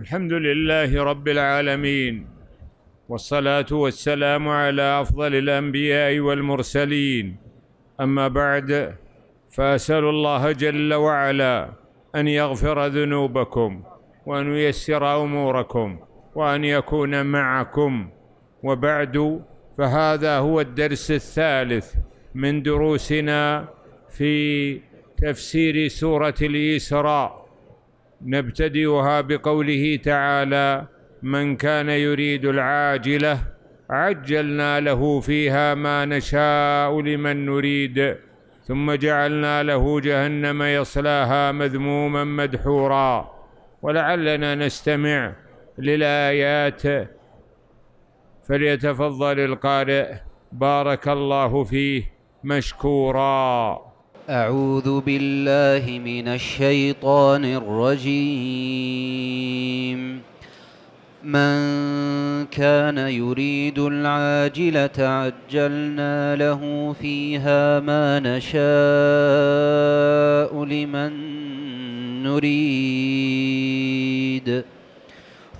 الحمد لله رب العالمين والصلاه والسلام على افضل الانبياء والمرسلين اما بعد فاسال الله جل وعلا ان يغفر ذنوبكم وان ييسر اموركم وان يكون معكم وبعد فهذا هو الدرس الثالث من دروسنا في تفسير سوره الإسراء نبتدئها بقوله تعالى من كان يريد العاجله عجلنا له فيها ما نشاء لمن نريد ثم جعلنا له جهنم يصلاها مذموما مدحورا ولعلنا نستمع للايات فليتفضل القارئ بارك الله فيه مشكورا أعوذ بالله من الشيطان الرجيم من كان يريد العاجلة عجلنا له فيها ما نشاء لمن نريد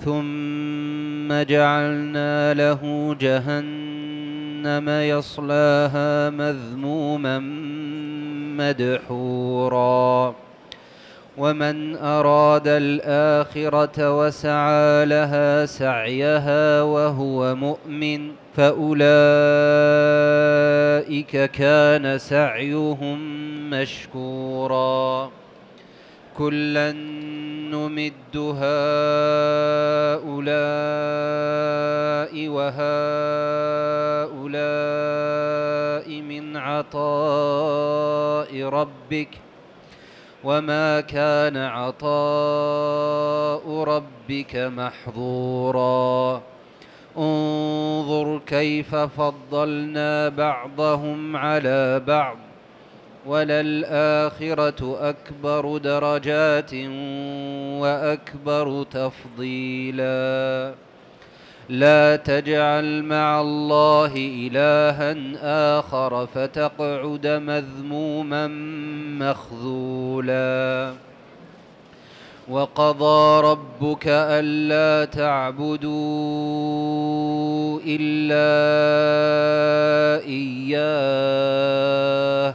ثم جعلنا له جهنم يصلاها مذموما مدحورا ومن أراد الآخرة وسعى لها سعيها وهو مؤمن فأولئك كان سعيهم مشكوراً كلا نمد هؤلاء وهؤلاء من عطاء ربك وما كان عطاء ربك محظورا انظر كيف فضلنا بعضهم على بعض وللآخرة أكبر درجات وأكبر تفضيلا لا تجعل مع الله إلها آخر فتقعد مذموما مخذولا وقضى ربك ألا تعبدوا إلا إياه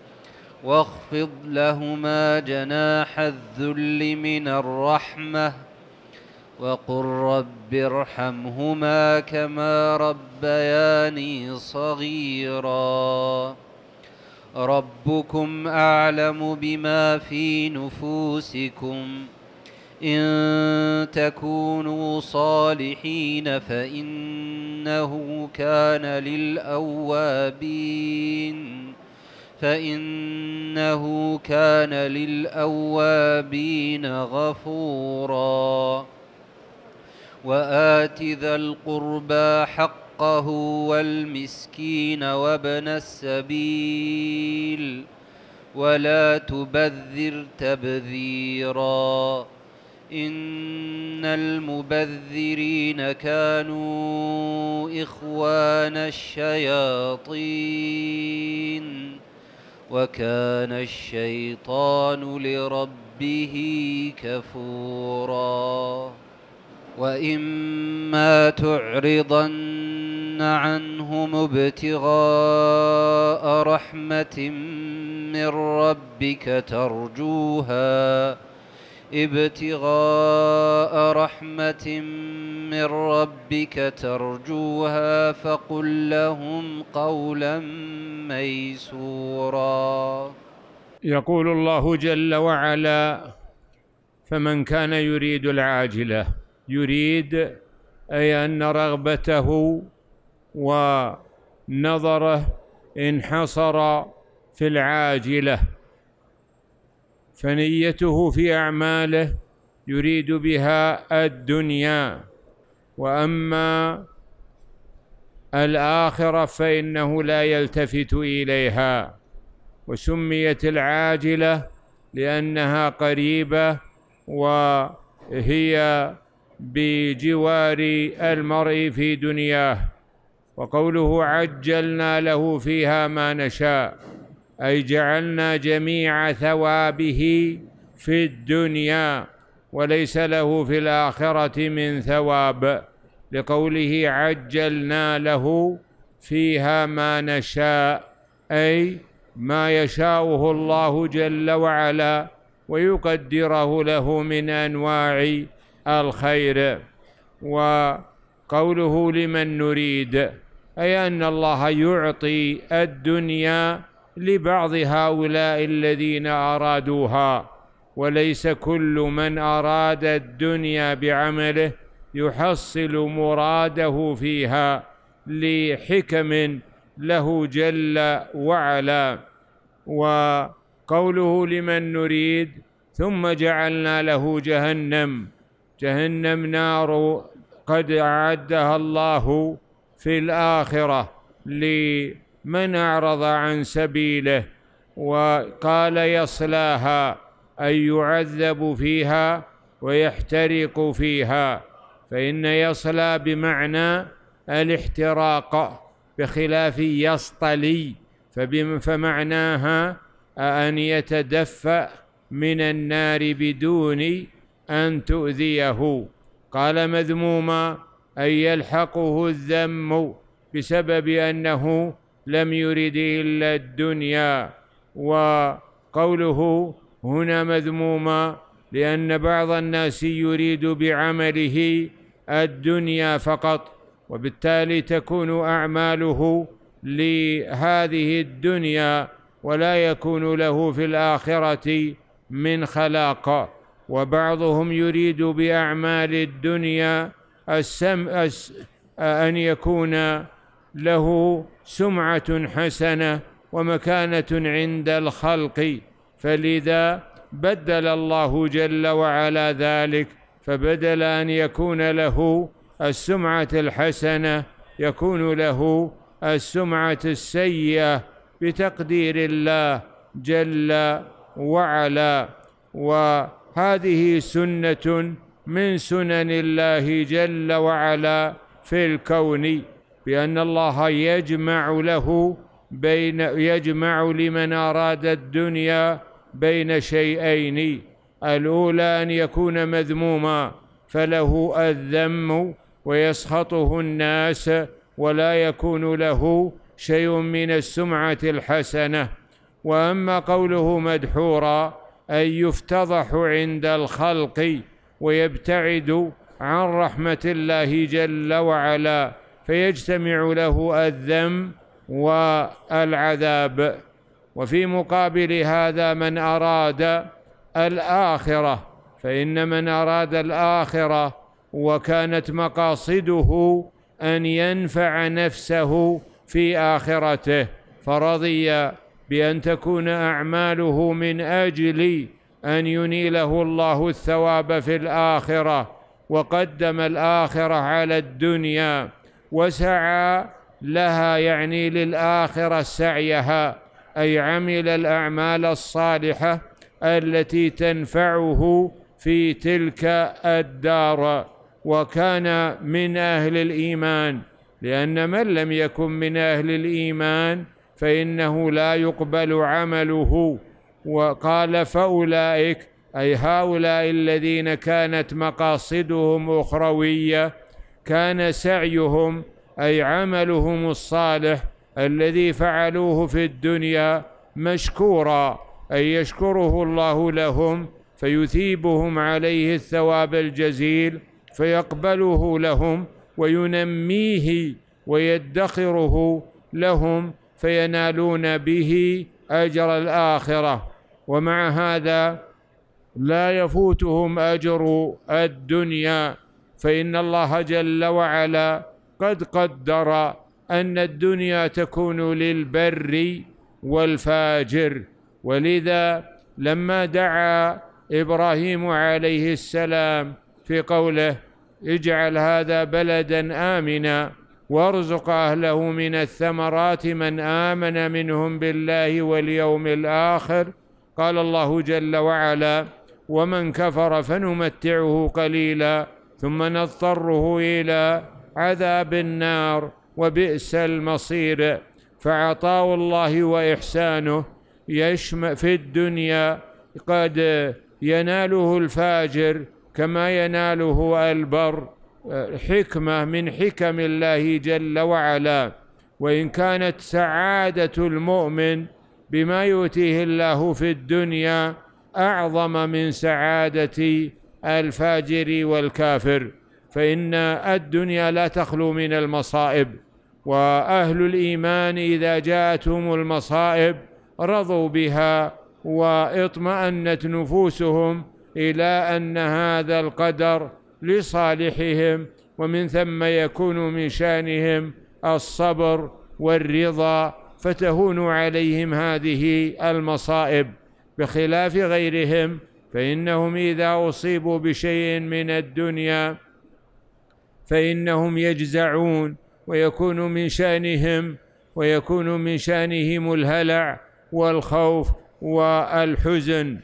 واخفض لهما جناح الذل من الرحمة وقل رب ارحمهما كما ربياني صغيرا ربكم أعلم بما في نفوسكم إن تكونوا صالحين فإنه كان للأوابين فإنه كان للأوابين غفورا وآت ذا القربى حقه والمسكين وابن السبيل ولا تبذر تبذيرا إن المبذرين كانوا إخوان الشياطين وكان الشيطان لربه كفورا وإما تعرضن عنهم ابتغاء رحمة من ربك ترجوها ابتغاء رحمة من ربك ترجوها فقل لهم قولا ميسورا يقول الله جل وعلا فمن كان يريد العاجلة يريد أي أن رغبته ونظره انحصر في العاجله فنيته في اعماله يريد بها الدنيا واما الاخره فانه لا يلتفت اليها وسميت العاجله لانها قريبه وهي بجوار المرء في دنياه وقوله عجلنا له فيها ما نشاء أي جعلنا جميع ثوابه في الدنيا وليس له في الآخرة من ثواب لقوله عجلنا له فيها ما نشاء أي ما يشاؤه الله جل وعلا ويقدره له من أنواع الخير وقوله لمن نريد أي أن الله يعطي الدنيا لبعض هؤلاء الذين أرادوها وليس كل من أراد الدنيا بعمله يحصل مراده فيها لحكم له جل وعلا وقوله لمن نريد ثم جعلنا له جهنم جهنم نار قد أعدها الله في الآخرة من اعرض عن سبيله وقال يصلاها اي يعذب فيها ويحترق فيها فان يصلى بمعنى الاحتراق بخلاف يصطلي فمعناها ان يتدفأ من النار بدون ان تؤذيه قال مذموما أن يلحقه الذم بسبب أنه لم يرد إلا الدنيا وقوله هنا مذموما لأن بعض الناس يريد بعمله الدنيا فقط وبالتالي تكون أعماله لهذه الدنيا ولا يكون له في الآخرة من خلاق وبعضهم يريد بأعمال الدنيا السم أن يكون له سمعة حسنة ومكانة عند الخلق فلذا بدل الله جل وعلا ذلك فبدل أن يكون له السمعة الحسنة يكون له السمعة السيئة بتقدير الله جل وعلا وهذه سنة من سنن الله جل وعلا في الكون بأن الله يجمع له بين يجمع لمن أراد الدنيا بين شيئين الأولى أن يكون مذموما فله الذم ويسخطه الناس ولا يكون له شيء من السمعة الحسنة وأما قوله مدحورا أي يفتضح عند الخلق ويبتعد عن رحمة الله جل وعلا فيجتمع له الذم والعذاب وفي مقابل هذا من أراد الآخرة فإن من أراد الآخرة وكانت مقاصده أن ينفع نفسه في آخرته فرضي بأن تكون أعماله من أجل أن ينيله الله الثواب في الآخرة وقدم الآخرة على الدنيا وسعى لها يعني للآخرة سعيها أي عمل الأعمال الصالحة التي تنفعه في تلك الدار وكان من أهل الإيمان لأن من لم يكن من أهل الإيمان فإنه لا يقبل عمله وقال فأولئك أي هؤلاء الذين كانت مقاصدهم أخروية كان سعيهم أي عملهم الصالح الذي فعلوه في الدنيا مشكورا أي يشكره الله لهم فيثيبهم عليه الثواب الجزيل فيقبله لهم وينميه ويدخره لهم فينالون به أجر الآخرة ومع هذا لا يفوتهم أجر الدنيا فإن الله جل وعلا قد قدر أن الدنيا تكون للبر والفاجر ولذا لما دعا إبراهيم عليه السلام في قوله اجعل هذا بلدا آمنا وارزق أهله من الثمرات من آمن منهم بالله واليوم الآخر قال الله جل وعلا ومن كفر فنمتعه قليلاً ثم نضطره إلى عذاب النار وبئس المصير فعطاء الله وإحسانه يشمل في الدنيا قد يناله الفاجر كما يناله البر حكمة من حكم الله جل وعلا وإن كانت سعادة المؤمن بما يؤتيه الله في الدنيا أعظم من سعادة الفاجر والكافر فإن الدنيا لا تخلو من المصائب وأهل الإيمان إذا جاءتهم المصائب رضوا بها واطمأنت نفوسهم إلى أن هذا القدر لصالحهم ومن ثم يكون من شانهم الصبر والرضا فتهون عليهم هذه المصائب بخلاف غيرهم فإنهم إذا أصيبوا بشيء من الدنيا فإنهم يجزعون ويكون من شأنهم ويكون من شأنهم الهلع والخوف والحزن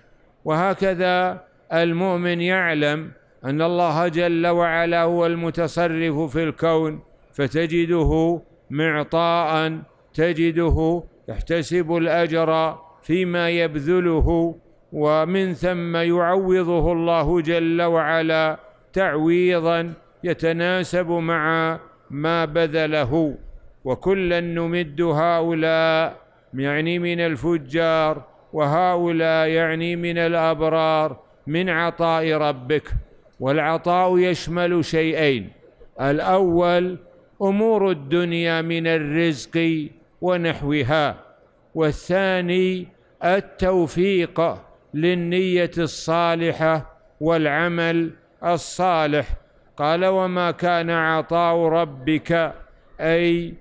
وهكذا المؤمن يعلم أن الله جل وعلا هو المتصرف في الكون فتجده معطاء تجده يحتسب الأجر فيما يبذله ومن ثم يعوضه الله جل وعلا تعويضا يتناسب مع ما بذله وكلا نمد هؤلاء يعني من الفجار وهؤلاء يعني من الابرار من عطاء ربك والعطاء يشمل شيئين الاول امور الدنيا من الرزق ونحوها والثاني التوفيق للنيه الصالحه والعمل الصالح قال وما كان عطاء ربك اي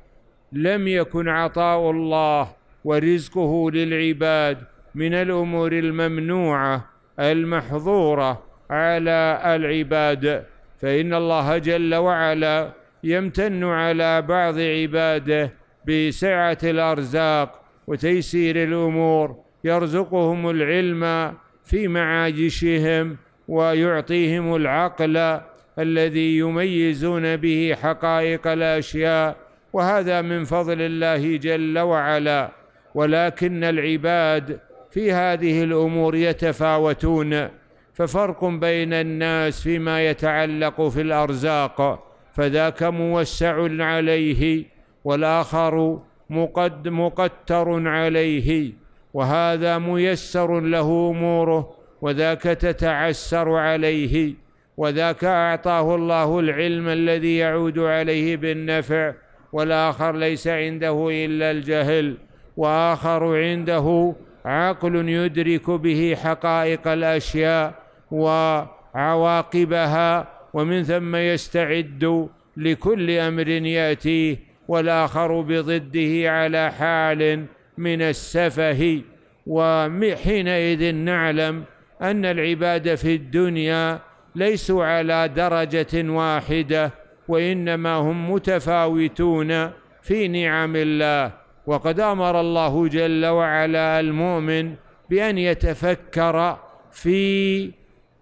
لم يكن عطاء الله ورزقه للعباد من الامور الممنوعه المحظوره على العباد فان الله جل وعلا يمتن على بعض عباده بسعه الارزاق وتيسير الامور يرزقهم العلم في معاجشهم ويعطيهم العقل الذي يميزون به حقائق الاشياء وهذا من فضل الله جل وعلا ولكن العباد في هذه الامور يتفاوتون ففرق بين الناس فيما يتعلق في الارزاق فذاك موسع عليه والاخر مقد مقتر عليه وهذا ميسر له اموره وذاك تتعسر عليه وذاك اعطاه الله العلم الذي يعود عليه بالنفع والاخر ليس عنده الا الجهل واخر عنده عقل يدرك به حقائق الاشياء وعواقبها ومن ثم يستعد لكل امر ياتيه والاخر بضده على حال من السفه وحينئذ نعلم أن العباد في الدنيا ليسوا على درجة واحدة وإنما هم متفاوتون في نعم الله وقد أمر الله جل وعلا المؤمن بأن يتفكر في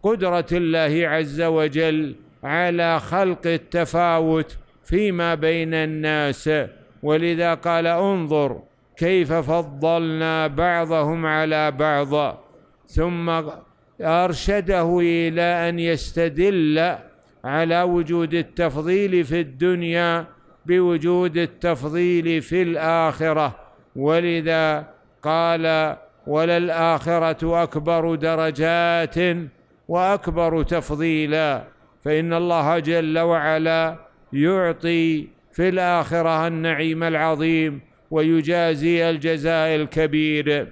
قدرة الله عز وجل على خلق التفاوت فيما بين الناس ولذا قال انظر كيف فضلنا بعضهم على بعض ثم أرشده إلى أن يستدل على وجود التفضيل في الدنيا بوجود التفضيل في الآخرة ولذا قال وللآخرة أكبر درجات وأكبر تفضيلا فإن الله جل وعلا يعطي في الآخرة النعيم العظيم ويجازي الجزاء الكبير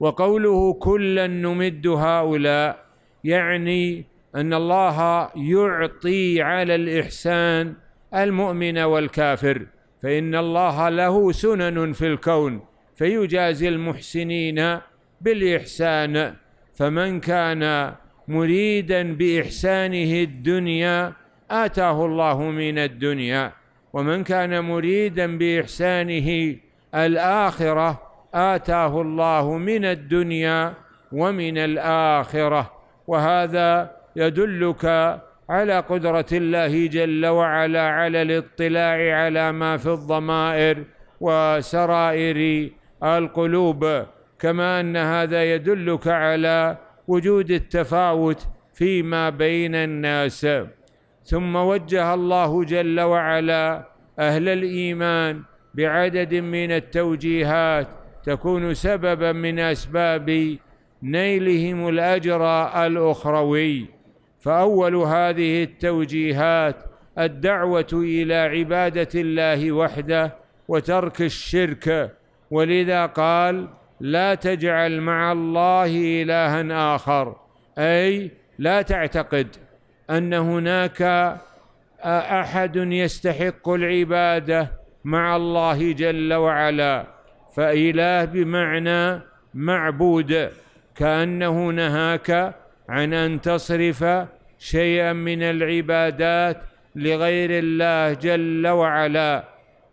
وقوله كلا نمد هؤلاء يعني ان الله يعطي على الاحسان المؤمن والكافر فان الله له سنن في الكون فيجازي المحسنين بالاحسان فمن كان مريدا باحسانه الدنيا اتاه الله من الدنيا ومن كان مريدا باحسانه الاخره اتاه الله من الدنيا ومن الاخره وهذا يدلك على قدره الله جل وعلا على الاطلاع على ما في الضمائر وسرائر القلوب كما ان هذا يدلك على وجود التفاوت فيما بين الناس ثم وجه الله جل وعلا اهل الايمان بعدد من التوجيهات تكون سببا من اسباب نيلهم الاجر الاخروي فاول هذه التوجيهات الدعوه الى عباده الله وحده وترك الشرك ولذا قال لا تجعل مع الله الها اخر اي لا تعتقد ان هناك آه، احد يستحق العباده مع الله جل وعلا فاله بمعنى معبود كانه نهاك عن ان تصرف شيئا من العبادات لغير الله جل وعلا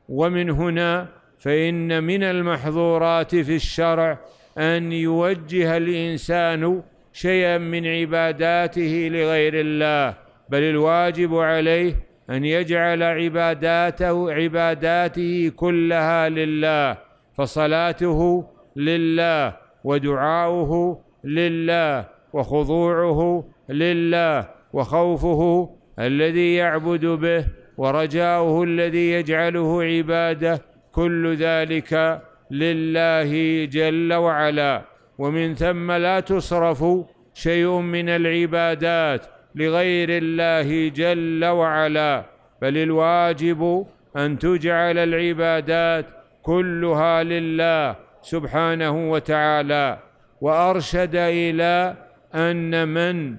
ومن هنا فان من المحظورات في الشرع ان يوجه الانسان شيئا من عباداته لغير الله بل الواجب عليه أن يجعل عباداته عباداته كلها لله فصلاته لله ودعاؤه لله وخضوعه لله وخوفه الذي يعبد به ورجاؤه الذي يجعله عباده كل ذلك لله جل وعلا ومن ثم لا تصرف شيء من العبادات لغير الله جل وعلا بل الواجب ان تجعل العبادات كلها لله سبحانه وتعالى وارشد الى ان من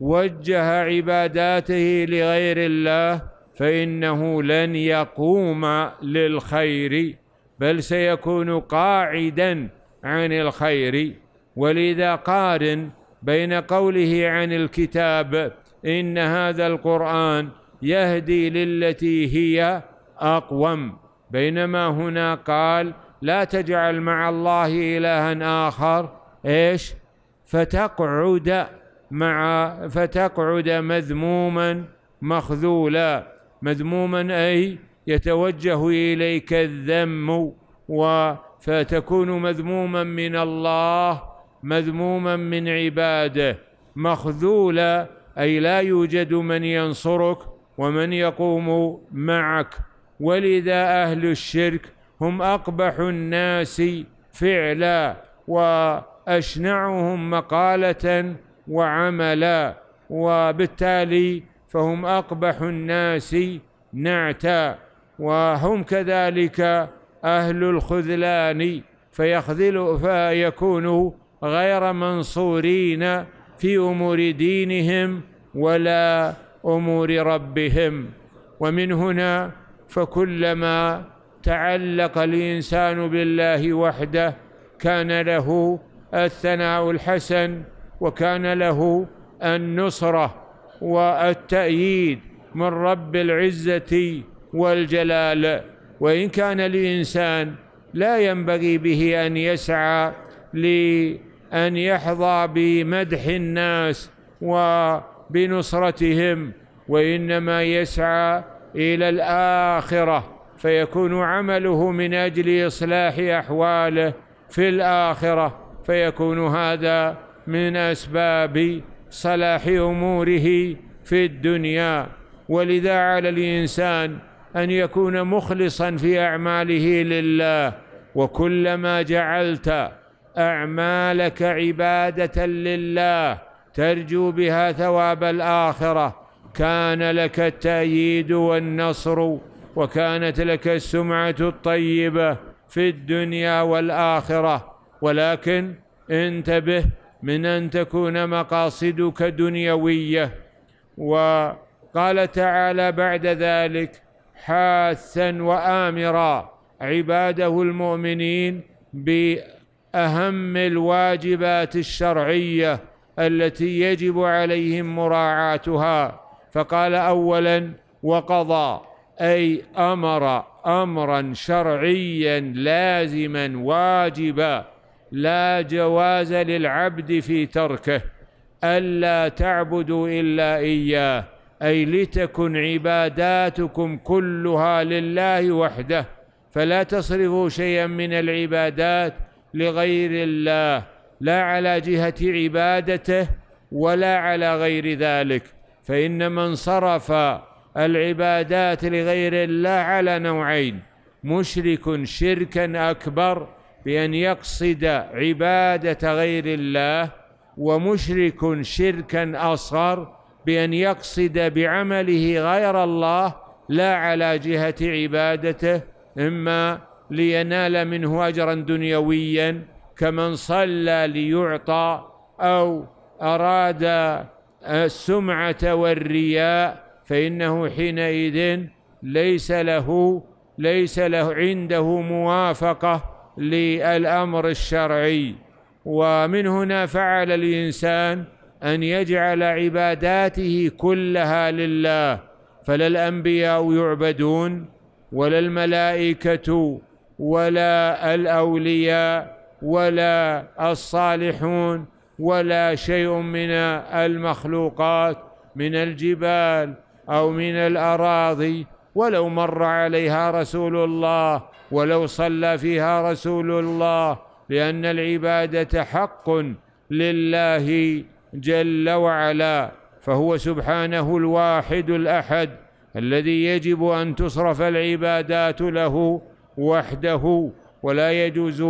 وجه عباداته لغير الله فانه لن يقوم للخير بل سيكون قاعدا عن الخير ولذا قارن بين قوله عن الكتاب إن هذا القرآن يهدي للتي هي أقوم بينما هنا قال لا تجعل مع الله إلها آخر إيش فتقعد مع فتقعد مذموما مخذولا مذموما أي يتوجه إليك الذم و فتكون مذموما من الله مذموما من عباده مخذولا أي لا يوجد من ينصرك ومن يقوم معك ولذا أهل الشرك هم أقبح الناس فعلا وأشنعهم مقالة وعملا وبالتالي فهم أقبح الناس نعتا وهم كذلك أهل الخذلان فيخذل فيكون غير منصورين في أمور دينهم ولا أمور ربهم ومن هنا فكلما تعلق الإنسان بالله وحده كان له الثناء الحسن وكان له النصرة والتأييد من رب العزة والجلال وإن كان الإنسان لا ينبغي به أن يسعى لأن يحظى بمدح الناس وبنصرتهم وإنما يسعى إلى الآخرة فيكون عمله من أجل إصلاح أحواله في الآخرة فيكون هذا من أسباب صلاح أموره في الدنيا ولذا على الإنسان أن يكون مخلصا في أعماله لله وكلما جعلت أعمالك عبادة لله ترجو بها ثواب الآخرة كان لك التأييد والنصر وكانت لك السمعة الطيبة في الدنيا والآخرة ولكن انتبه من أن تكون مقاصدك دنيوية وقال تعالى بعد ذلك حاثا وامرا عباده المؤمنين باهم الواجبات الشرعيه التي يجب عليهم مراعاتها فقال اولا وقضى اي امر امرا شرعيا لازما واجبا لا جواز للعبد في تركه الا تعبدوا الا اياه أي لتكن عباداتكم كلها لله وحده فلا تصرفوا شيئا من العبادات لغير الله لا على جهة عبادته ولا على غير ذلك فإن من صرف العبادات لغير الله على نوعين مشرك شركا أكبر بأن يقصد عبادة غير الله ومشرك شركا أصغر بأن يقصد بعمله غير الله لا على جهة عبادته إما لينال منه أجرا دنيويا كمن صلى ليعطى أو أراد السمعة والرياء فإنه حينئذ ليس له ليس له عنده موافقة للأمر الشرعي ومن هنا فعل الإنسان أن يجعل عباداته كلها لله فلا الأنبياء يعبدون ولا الملائكة ولا الأولياء ولا الصالحون ولا شيء من المخلوقات من الجبال أو من الأراضي ولو مر عليها رسول الله ولو صلى فيها رسول الله لأن العبادة حق لله جل وعلا فهو سبحانه الواحد الاحد الذي يجب ان تصرف العبادات له وحده ولا يجوز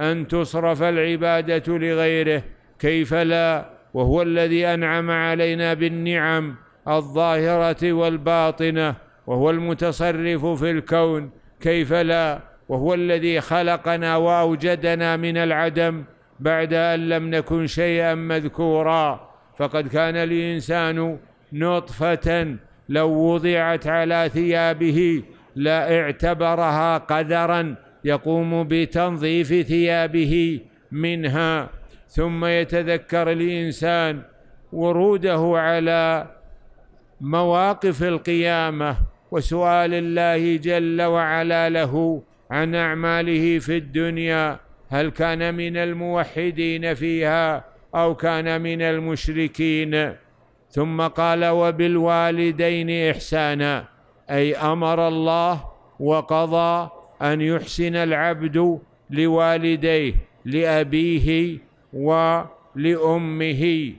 ان تصرف العباده لغيره كيف لا وهو الذي انعم علينا بالنعم الظاهره والباطنه وهو المتصرف في الكون كيف لا وهو الذي خلقنا واوجدنا من العدم بعد أن لم نكن شيئا مذكورا فقد كان الإنسان نطفة لو وضعت على ثيابه لا اعتبرها قدرا يقوم بتنظيف ثيابه منها ثم يتذكر الإنسان وروده على مواقف القيامة وسؤال الله جل وعلا له عن أعماله في الدنيا هل كان من الموحدين فيها أو كان من المشركين ثم قال وبالوالدين إحسانا أي أمر الله وقضى أن يحسن العبد لوالديه لأبيه ولأمه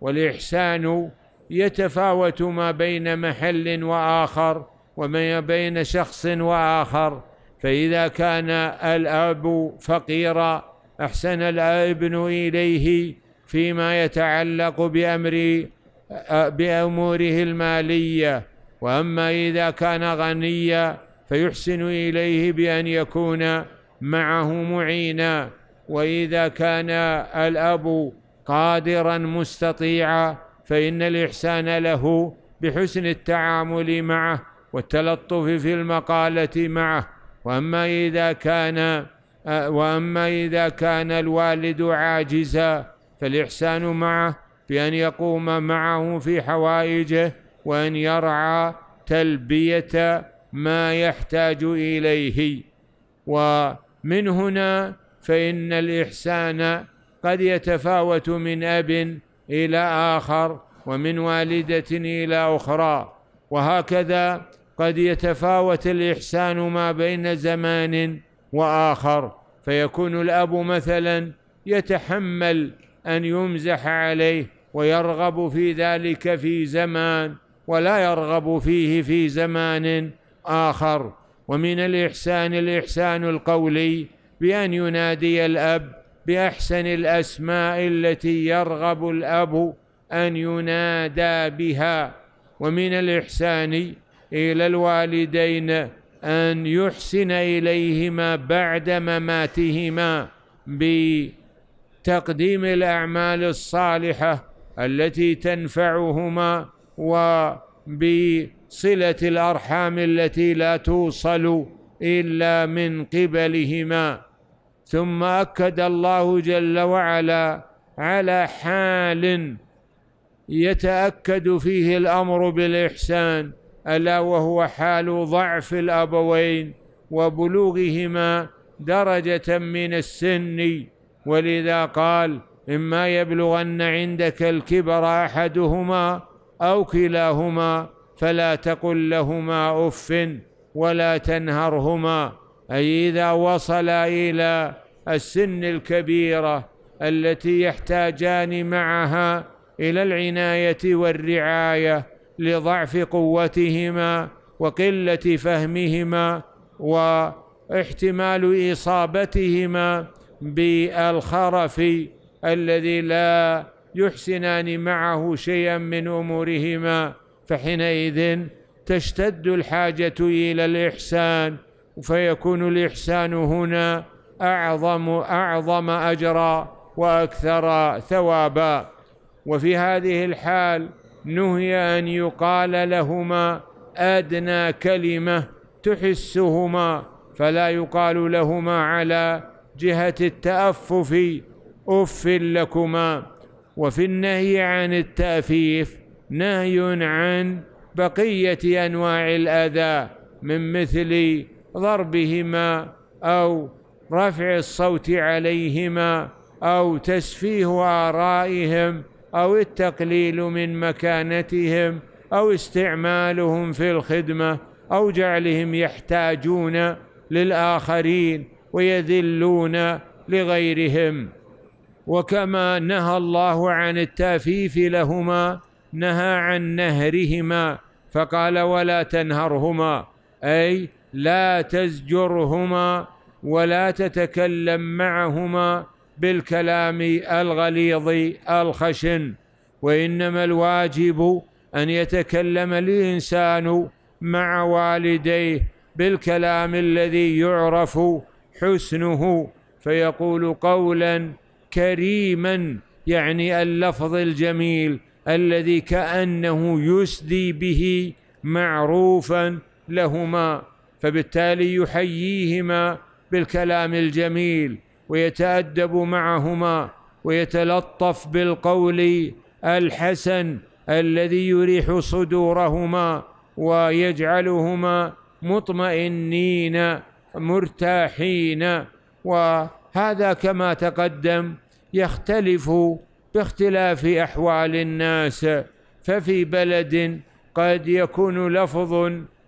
والإحسان يتفاوت ما بين محل وآخر وما بين شخص وآخر فإذا كان الأب فقيرا أحسن الابن إليه فيما يتعلق بأمر بأموره المالية وأما إذا كان غنيا فيحسن إليه بأن يكون معه معينا وإذا كان الأب قادرا مستطيعا فإن الإحسان له بحسن التعامل معه والتلطف في المقالة معه وأما إذا كان وأما إذا كان الوالد عاجزا فالإحسان معه بأن يقوم معه في حوائجه وأن يرعى تلبية ما يحتاج إليه ومن هنا فإن الإحسان قد يتفاوت من أب إلى آخر ومن والدة إلى أخرى وهكذا قد يتفاوت الإحسان ما بين زمان وآخر فيكون الأب مثلا يتحمل أن يمزح عليه ويرغب في ذلك في زمان ولا يرغب فيه في زمان آخر ومن الإحسان الإحسان القولي بأن ينادي الأب بأحسن الأسماء التي يرغب الأب أن ينادى بها ومن الإحسان إلى الوالدين أن يحسن إليهما بعد مماتهما بتقديم الأعمال الصالحة التي تنفعهما وبصلة الأرحام التي لا توصل إلا من قبلهما ثم أكد الله جل وعلا على حال يتأكد فيه الأمر بالإحسان الا وهو حال ضعف الابوين وبلوغهما درجه من السن ولذا قال اما يبلغن عندك الكبر احدهما او كلاهما فلا تقل لهما اف ولا تنهرهما اي اذا وصلا الى السن الكبيره التي يحتاجان معها الى العنايه والرعايه لضعف قوتهما وقله فهمهما واحتمال اصابتهما بالخرف الذي لا يحسنان معه شيئا من امورهما فحينئذ تشتد الحاجه الى الاحسان فيكون الاحسان هنا اعظم اعظم اجرا واكثر ثوابا وفي هذه الحال نهي أن يقال لهما أدنى كلمة تحسهما فلا يقال لهما على جهة التأفف أف لكما وفي النهي عن التأفيف نهي عن بقية أنواع الأذى من مثل ضربهما أو رفع الصوت عليهما أو تسفيه آرائهم أو التقليل من مكانتهم أو استعمالهم في الخدمة أو جعلهم يحتاجون للآخرين ويذلون لغيرهم وكما نهى الله عن التافيف لهما نهى عن نهرهما فقال ولا تنهرهما أي لا تزجرهما ولا تتكلم معهما بالكلام الغليظ الخشن وانما الواجب ان يتكلم الانسان مع والديه بالكلام الذي يعرف حسنه فيقول قولا كريما يعني اللفظ الجميل الذي كانه يسدي به معروفا لهما فبالتالي يحييهما بالكلام الجميل ويتأدب معهما ويتلطف بالقول الحسن الذي يريح صدورهما ويجعلهما مطمئنين مرتاحين وهذا كما تقدم يختلف باختلاف احوال الناس ففي بلد قد يكون لفظ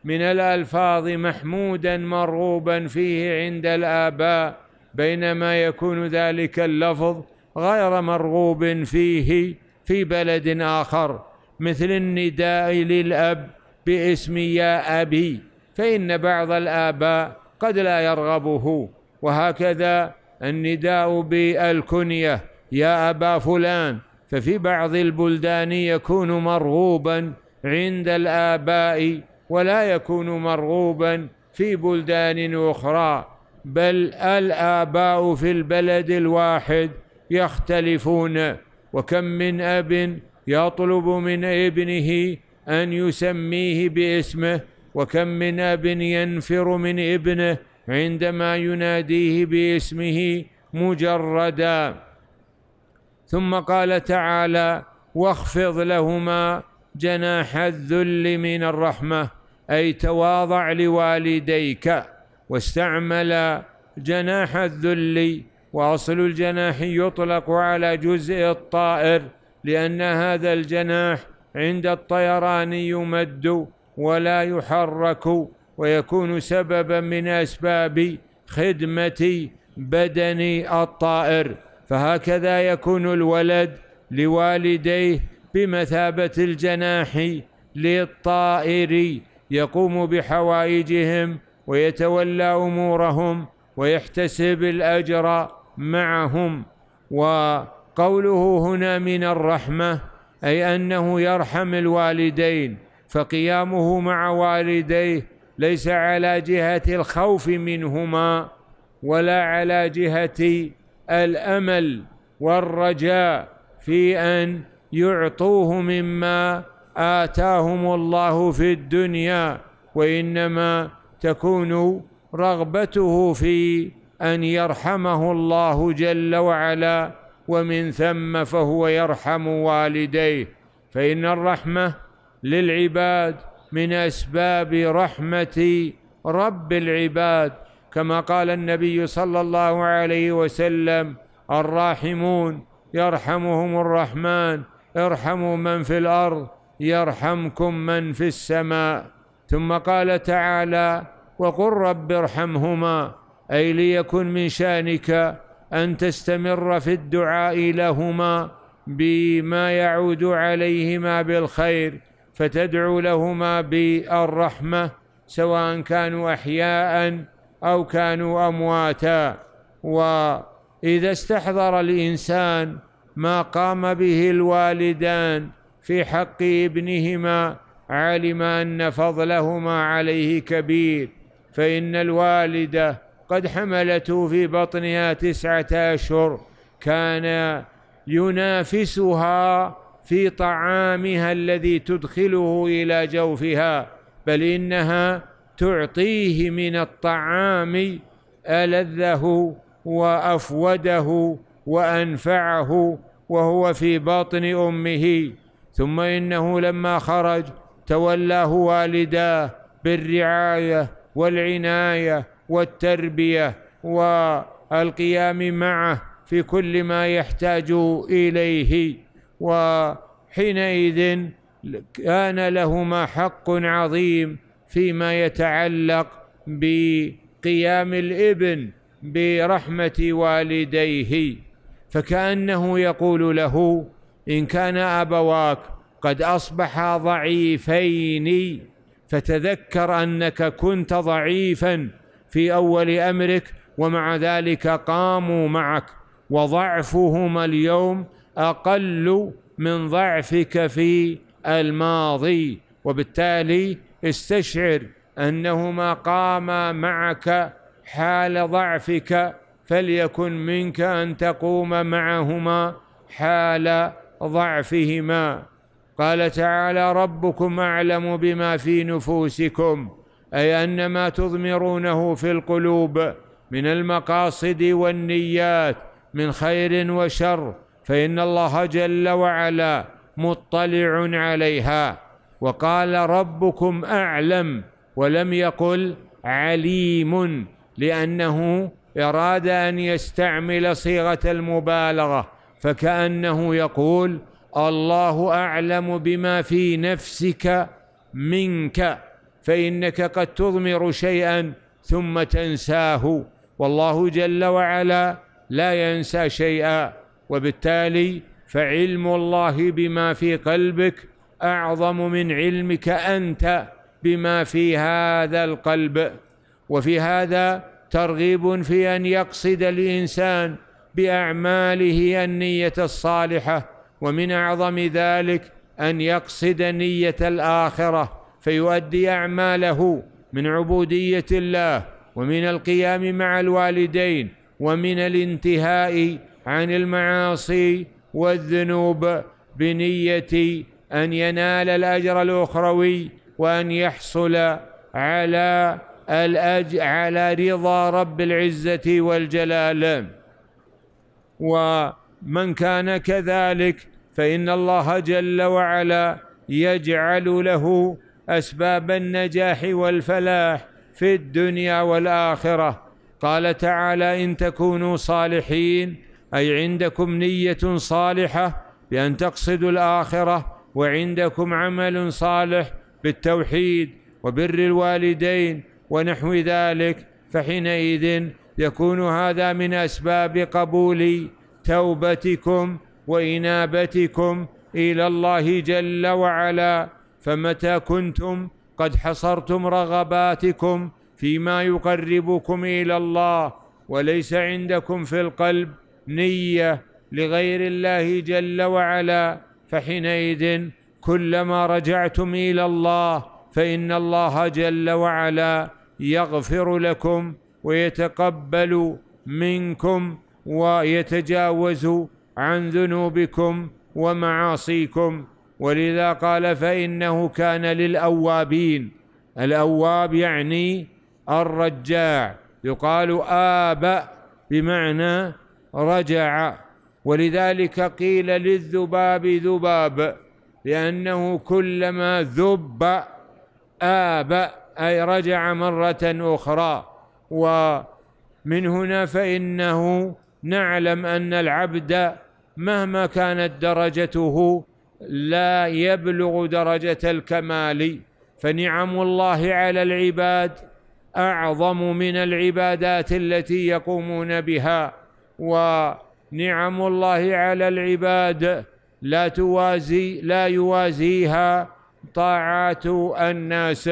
من الالفاظ محمودا مرغوبا فيه عند الاباء بينما يكون ذلك اللفظ غير مرغوب فيه في بلد آخر مثل النداء للأب باسم يا أبي فإن بعض الآباء قد لا يرغبه وهكذا النداء بالكنية يا أبا فلان ففي بعض البلدان يكون مرغوبا عند الآباء ولا يكون مرغوبا في بلدان أخرى بل الآباء في البلد الواحد يختلفون وكم من أب يطلب من ابنه أن يسميه باسمه وكم من أب ينفر من ابنه عندما يناديه باسمه مجردا ثم قال تعالى واخفض لهما جناح الذل من الرحمه اي تواضع لوالديك واستعمل جناح الذل واصل الجناح يطلق على جزء الطائر لان هذا الجناح عند الطيران يمد ولا يحرك ويكون سببا من اسباب خدمه بدن الطائر فهكذا يكون الولد لوالديه بمثابه الجناح للطائر يقوم بحوائجهم ويتولى امورهم ويحتسب الاجر معهم وقوله هنا من الرحمه اي انه يرحم الوالدين فقيامه مع والديه ليس على جهه الخوف منهما ولا على جهه الامل والرجاء في ان يعطوه مما اتاهم الله في الدنيا وانما تكون رغبته في ان يرحمه الله جل وعلا ومن ثم فهو يرحم والديه فان الرحمه للعباد من اسباب رحمه رب العباد كما قال النبي صلى الله عليه وسلم الراحمون يرحمهم الرحمن ارحموا من في الارض يرحمكم من في السماء ثم قال تعالى وقل رب ارحمهما أي ليكن من شأنك أن تستمر في الدعاء لهما بما يعود عليهما بالخير فتدعو لهما بالرحمة سواء كانوا أحياء أو كانوا أمواتا وإذا استحضر الإنسان ما قام به الوالدان في حق ابنهما علم ان فضلهما عليه كبير فان الوالده قد حملته في بطنها تسعه اشهر كان ينافسها في طعامها الذي تدخله الى جوفها بل انها تعطيه من الطعام ألذه وأفوده وأنفعه وهو في باطن أمه ثم إنه لما خرج تولاه والداه بالرعايه والعنايه والتربيه والقيام معه في كل ما يحتاج اليه وحينئذ كان لهما حق عظيم فيما يتعلق بقيام الابن برحمه والديه فكانه يقول له ان كان ابواك قد أصبحا ضعيفين فتذكر أنك كنت ضعيفا في أول أمرك ومع ذلك قاموا معك وضعفهما اليوم أقل من ضعفك في الماضي وبالتالي استشعر أنهما قاما معك حال ضعفك فليكن منك أن تقوم معهما حال ضعفهما قال تعالى ربكم اعلم بما في نفوسكم اي ان ما تضمرونه في القلوب من المقاصد والنيات من خير وشر فان الله جل وعلا مطلع عليها وقال ربكم اعلم ولم يقل عليم لانه اراد ان يستعمل صيغه المبالغه فكانه يقول الله أعلم بما في نفسك منك فإنك قد تضمر شيئا ثم تنساه والله جل وعلا لا ينسى شيئا وبالتالي فعلم الله بما في قلبك أعظم من علمك أنت بما في هذا القلب وفي هذا ترغيب في أن يقصد الإنسان بأعماله النية الصالحة ومن اعظم ذلك ان يقصد نيه الاخره فيؤدي اعماله من عبوديه الله ومن القيام مع الوالدين ومن الانتهاء عن المعاصي والذنوب بنيه ان ينال الاجر الاخروي وان يحصل على الأج على رضا رب العزه والجلال ومن كان كذلك فإن الله جل وعلا يجعل له أسباب النجاح والفلاح في الدنيا والآخرة قال تعالى إن تكونوا صالحين أي عندكم نية صالحة بأن تقصدوا الآخرة وعندكم عمل صالح بالتوحيد وبر الوالدين ونحو ذلك فحينئذ يكون هذا من أسباب قبول توبتكم وانابتكم الى الله جل وعلا فمتى كنتم قد حصرتم رغباتكم فيما يقربكم الى الله وليس عندكم في القلب نيه لغير الله جل وعلا فحينئذ كلما رجعتم الى الله فان الله جل وعلا يغفر لكم ويتقبل منكم ويتجاوز عن ذنوبكم ومعاصيكم ولذا قال فإنه كان للأوابين الأواب يعني الرجاع يقال آب بمعنى رجع ولذلك قيل للذباب ذباب لأنه كلما ذب آب أي رجع مرة أخرى ومن هنا فإنه نعلم أن العبد مهما كانت درجته لا يبلغ درجة الكمال فنعم الله على العباد أعظم من العبادات التي يقومون بها ونعم الله على العباد لا توازي لا يوازيها طاعات الناس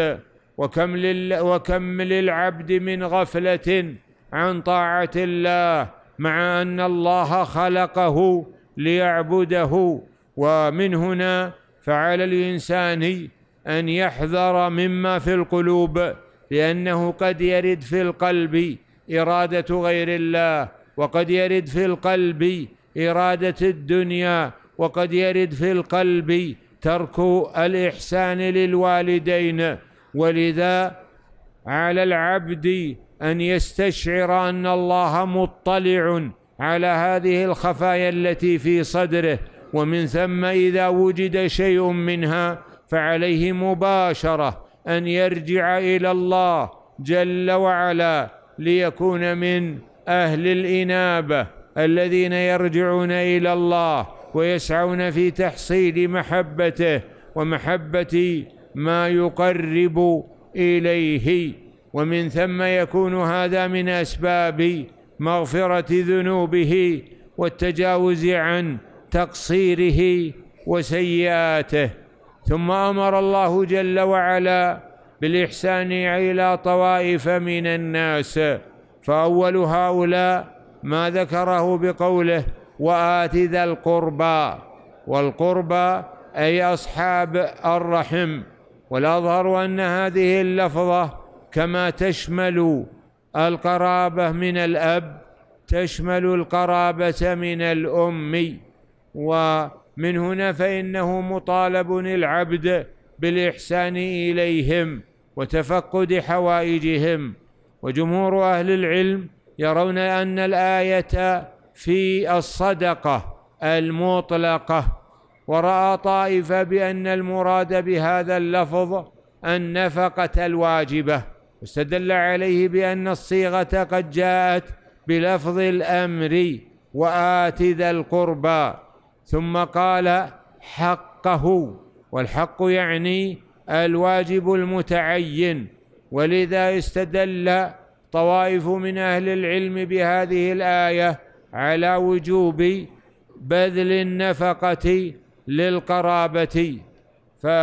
وكم لل وكم للعبد من غفلة عن طاعة الله مع ان الله خلقه ليعبده ومن هنا فعلى الانسان ان يحذر مما في القلوب لانه قد يرد في القلب اراده غير الله وقد يرد في القلب اراده الدنيا وقد يرد في القلب ترك الإحسان للوالدين ولذا على العبد أن يستشعر أن الله مطلع على هذه الخفايا التي في صدره ومن ثم إذا وجد شيء منها فعليه مباشرة أن يرجع إلى الله جل وعلا ليكون من أهل الإنابة الذين يرجعون إلى الله ويسعون في تحصيل محبته ومحبة ما يقرب إليه ومن ثم يكون هذا من أسباب مغفرة ذنوبه والتجاوز عن تقصيره وسيئاته ثم أمر الله جل وعلا بالإحسان إلى طوائف من الناس فأول هؤلاء ما ذكره بقوله وآت ذا القربى والقربى أي أصحاب الرحم والأظهر أن هذه اللفظة كما تشمل القرابة من الأب تشمل القرابة من الأم ومن هنا فإنه مطالب العبد بالإحسان إليهم وتفقد حوائجهم وجمهور أهل العلم يرون أن الآية في الصدقة المطلقة ورأى طائفة بأن المراد بهذا اللفظ النفقة الواجبة واستدل عليه بأن الصيغة قد جاءت بلفظ الأمر وآت ذا القربى ثم قال حقه والحق يعني الواجب المتعين ولذا استدل طوائف من أهل العلم بهذه الآية على وجوب بذل النفقة للقرابة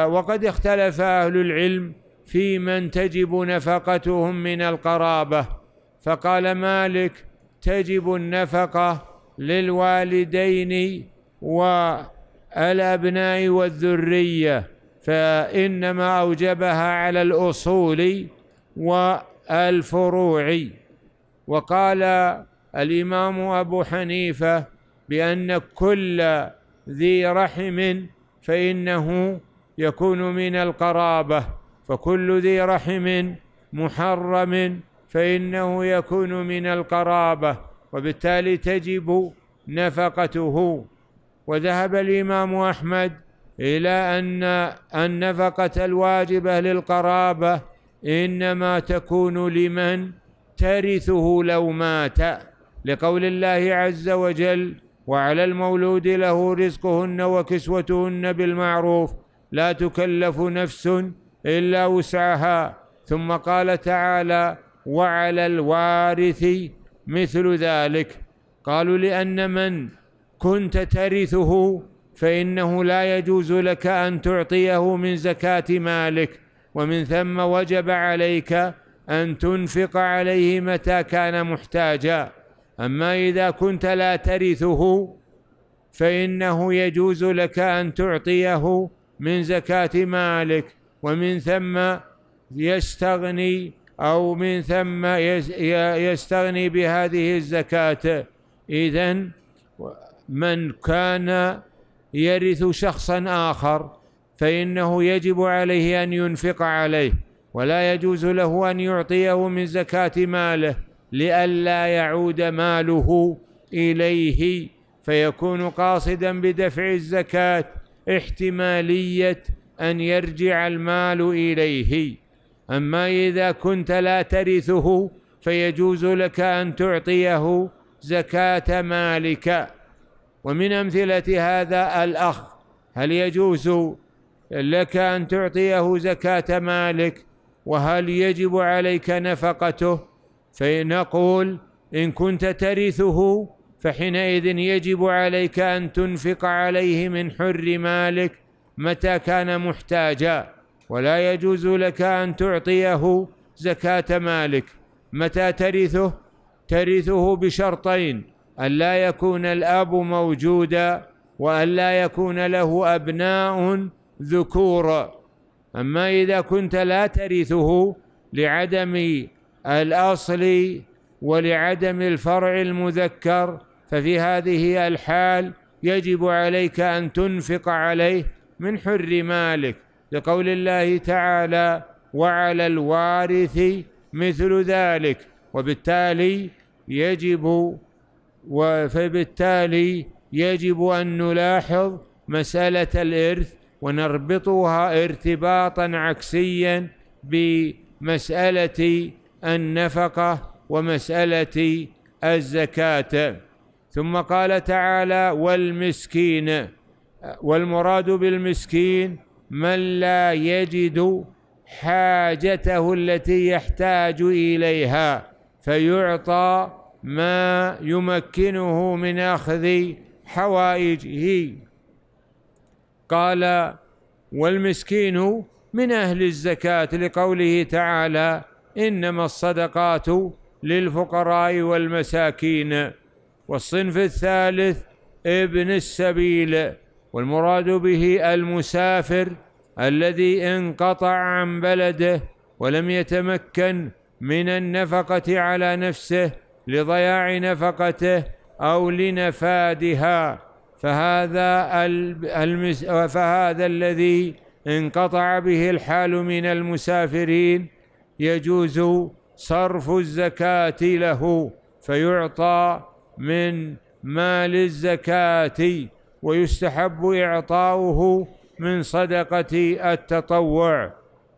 وقد اختلف أهل العلم في من تجب نفقتهم من القرابة فقال مالك تجب النفقة للوالدين والأبناء والذرية فإنما أوجبها على الأصول والفروع وقال الإمام أبو حنيفة بأن كل ذي رحم فإنه يكون من القرابة فكل ذي رحم محرم فإنه يكون من القرابة وبالتالي تجب نفقته وذهب الإمام أحمد إلى أن النفقة الواجبة للقرابة إنما تكون لمن ترثه لو مات لقول الله عز وجل وعلى المولود له رزقهن وكسوتهن بالمعروف لا تكلف نفس إلا وسعها ثم قال تعالى وعلى الوارث مثل ذلك قالوا لأن من كنت ترثه فإنه لا يجوز لك أن تعطيه من زكاة مالك ومن ثم وجب عليك أن تنفق عليه متى كان محتاجا أما إذا كنت لا ترثه فإنه يجوز لك أن تعطيه من زكاة مالك ومن ثم يستغني أو من ثم يستغني بهذه الزكاة إذا من كان يرث شخصا آخر فإنه يجب عليه أن ينفق عليه ولا يجوز له أن يعطيه من زكاة ماله لئلا يعود ماله إليه فيكون قاصدا بدفع الزكاة احتمالية أن يرجع المال إليه أما إذا كنت لا ترثه فيجوز لك أن تعطيه زكاة مالك ومن أمثلة هذا الأخ هل يجوز لك أن تعطيه زكاة مالك وهل يجب عليك نفقته فنقول إن كنت ترثه فحينئذ يجب عليك أن تنفق عليه من حر مالك متى كان محتاجا ولا يجوز لك أن تعطيه زكاة مالك متى ترثه ترثه بشرطين ألا يكون الأب موجودا وألا يكون له أبناء ذكور أما إذا كنت لا ترثه لعدم الأصل ولعدم الفرع المذكر ففي هذه الحال يجب عليك أن تنفق عليه من حر مالك لقول الله تعالى وعلى الوارث مثل ذلك وبالتالي يجب فبالتالي يجب أن نلاحظ مسألة الإرث ونربطها ارتباطا عكسيا بمسألة النفقة ومسألة الزكاة ثم قال تعالى والمسكين والمراد بالمسكين من لا يجد حاجته التي يحتاج اليها فيعطى ما يمكنه من اخذ حوائجه قال والمسكين من اهل الزكاه لقوله تعالى انما الصدقات للفقراء والمساكين والصنف الثالث ابن السبيل والمراد به المسافر الذي انقطع عن بلده ولم يتمكن من النفقة على نفسه لضياع نفقته أو لنفادها فهذا المس فهذا الذي انقطع به الحال من المسافرين يجوز صرف الزكاة له فيعطى من مال الزكاة ويستحب إعطاؤه من صدقة التطوع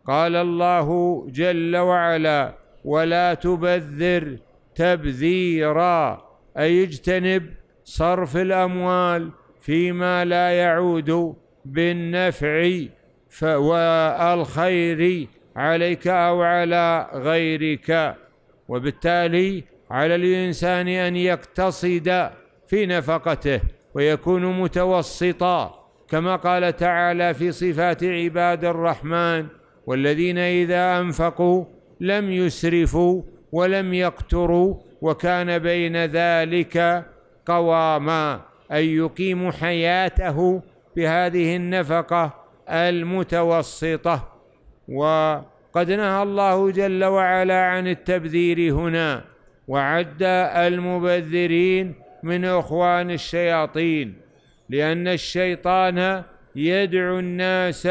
قال الله جل وعلا ولا تبذر تبذيرا أي اجتنب صرف الأموال فيما لا يعود بالنفع والخير عليك أو على غيرك وبالتالي على الإنسان أن يقتصد في نفقته ويكون متوسطا كما قال تعالى في صفات عباد الرحمن والذين اذا انفقوا لم يسرفوا ولم يقتروا وكان بين ذلك قواما أي يقيم حياته بهذه النفقة المتوسطة وقد نهى الله جل وعلا عن التبذير هنا وعد المبذرين من اخوان الشياطين لان الشيطان يدعو الناس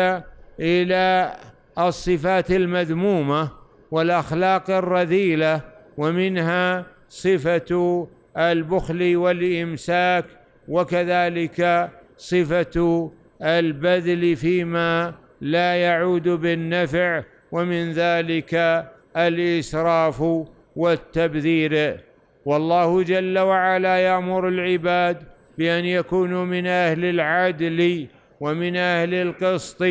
الى الصفات المذمومه والاخلاق الرذيله ومنها صفه البخل والامساك وكذلك صفه البذل فيما لا يعود بالنفع ومن ذلك الاسراف والتبذير والله جل وعلا يأمر العباد بأن يكونوا من أهل العدل ومن أهل القسط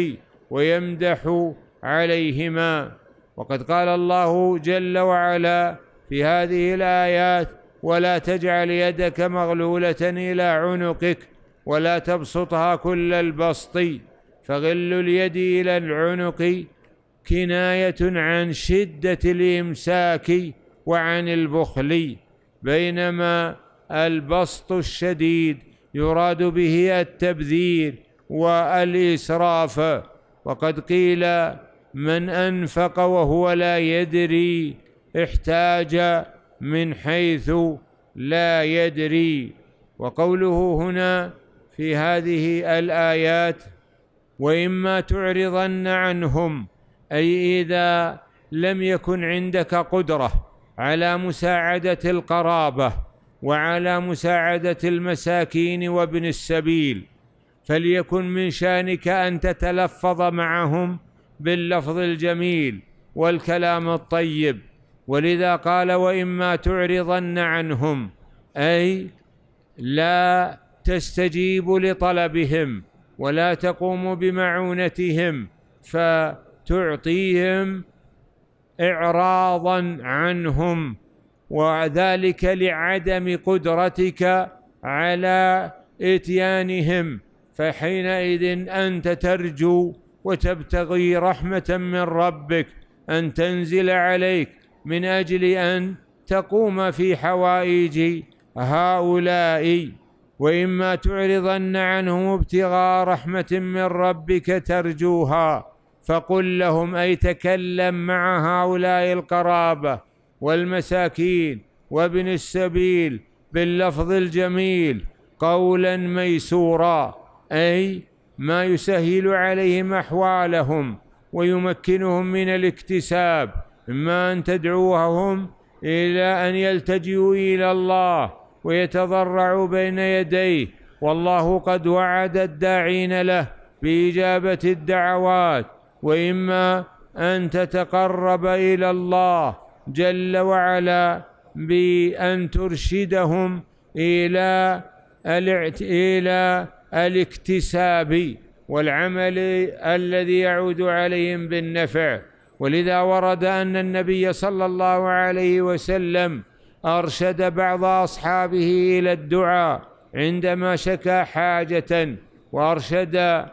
ويمدح عليهما وقد قال الله جل وعلا في هذه الآيات ولا تجعل يدك مغلولة إلى عنقك ولا تبسطها كل البسط فغل اليد إلى العنق كناية عن شدة الإمساك وعن البخل بينما البسط الشديد يراد به التبذير والإسراف وقد قيل من أنفق وهو لا يدري احتاج من حيث لا يدري وقوله هنا في هذه الآيات وإما تعرضن عنهم أي إذا لم يكن عندك قدرة على مساعدة القرابة وعلى مساعدة المساكين وابن السبيل فليكن من شانك أن تتلفظ معهم باللفظ الجميل والكلام الطيب ولذا قال وإما تعرضن عنهم أي لا تستجيب لطلبهم ولا تقوم بمعونتهم فتعطيهم اعراضا عنهم وذلك لعدم قدرتك على اتيانهم فحينئذ انت ترجو وتبتغي رحمه من ربك ان تنزل عليك من اجل ان تقوم في حوائج هؤلاء واما تعرضن عنهم ابتغاء رحمه من ربك ترجوها فقل لهم أي تكلم مع هؤلاء القرابة والمساكين وابن السبيل باللفظ الجميل قولا ميسورا أي ما يسهل عليهم أحوالهم ويمكنهم من الاكتساب إما أن تدعوهم إلى أن يلتجئوا إلى الله ويتضرعوا بين يديه والله قد وعد الداعين له بإجابة الدعوات واما ان تتقرب الى الله جل وعلا بان ترشدهم الى الى الاكتساب والعمل الذي يعود عليهم بالنفع ولذا ورد ان النبي صلى الله عليه وسلم ارشد بعض اصحابه الى الدعاء عندما شكا حاجه وارشد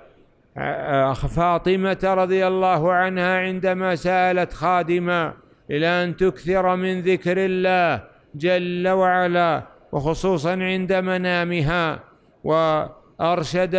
فاطمة رضي الله عنها عندما سألت خادمة إلى أن تكثر من ذكر الله جل وعلا وخصوصا عند منامها وأرشد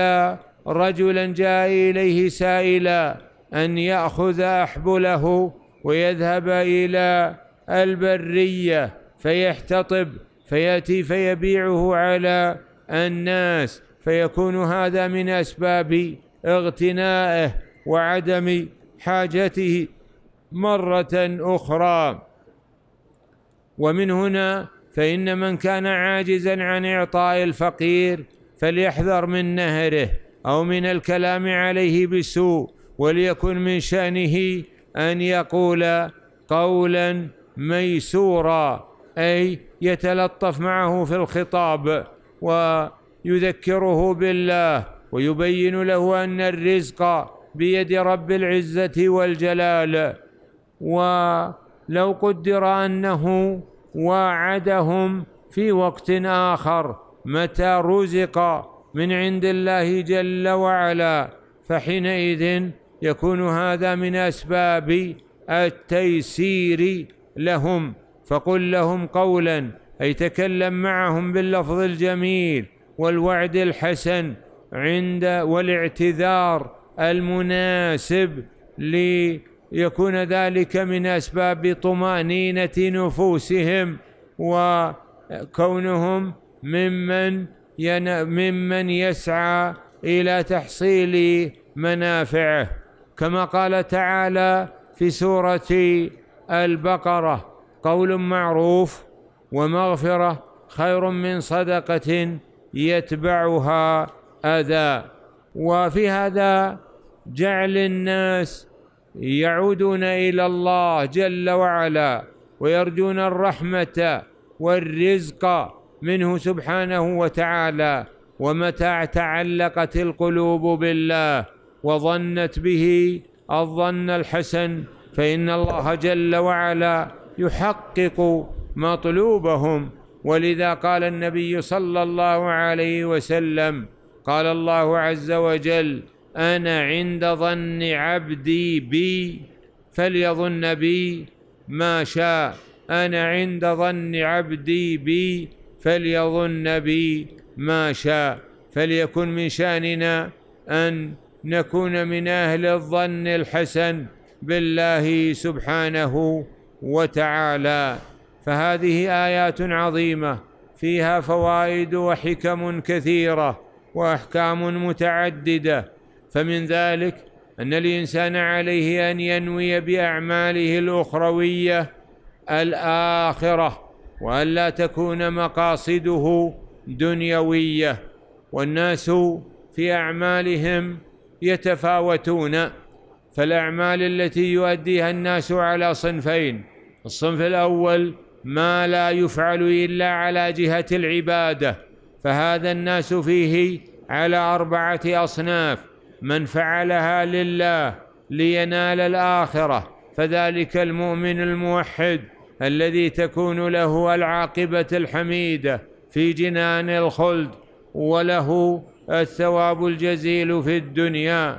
رجلا جاء إليه سائلا أن يأخذ أحبله ويذهب إلى البرية فيحتطب فيأتي فيبيعه على الناس فيكون هذا من أسباب اغتنائه وعدم حاجته مرة أخرى ومن هنا فإن من كان عاجزا عن إعطاء الفقير فليحذر من نهره أو من الكلام عليه بسوء وليكن من شأنه أن يقول قولا ميسورا أي يتلطف معه في الخطاب ويذكره بالله ويبين له أن الرزق بيد رب العزة والجلال ولو قدر أنه وعدهم في وقت آخر متى رزق من عند الله جل وعلا فحينئذ يكون هذا من أسباب التيسير لهم فقل لهم قولا أي تكلم معهم باللفظ الجميل والوعد الحسن عند والاعتذار المناسب ليكون ذلك من اسباب طمانينه نفوسهم وكونهم ممن ممن يسعى الى تحصيل منافعه كما قال تعالى في سوره البقره قول معروف ومغفره خير من صدقه يتبعها أذى وفي هذا جعل الناس يعودون إلى الله جل وعلا ويرجون الرحمة والرزق منه سبحانه وتعالى ومتى تعلقت القلوب بالله وظنت به الظن الحسن فإن الله جل وعلا يحقق مطلوبهم ولذا قال النبي صلى الله عليه وسلم قال الله عز وجل انا عند ظن عبدي بي فليظن بي ما شاء انا عند ظن عبدي بي فليظن بي ما شاء فليكن من شاننا ان نكون من اهل الظن الحسن بالله سبحانه وتعالى فهذه ايات عظيمه فيها فوائد وحكم كثيره واحكام متعدده فمن ذلك ان الانسان عليه ان ينوي باعماله الاخرويه الاخره والا تكون مقاصده دنيويه والناس في اعمالهم يتفاوتون فالاعمال التي يؤديها الناس على صنفين الصنف الاول ما لا يفعل الا على جهه العباده فهذا الناس فيه على أربعة أصناف من فعلها لله لينال الآخرة فذلك المؤمن الموحد الذي تكون له العاقبة الحميدة في جنان الخلد وله الثواب الجزيل في الدنيا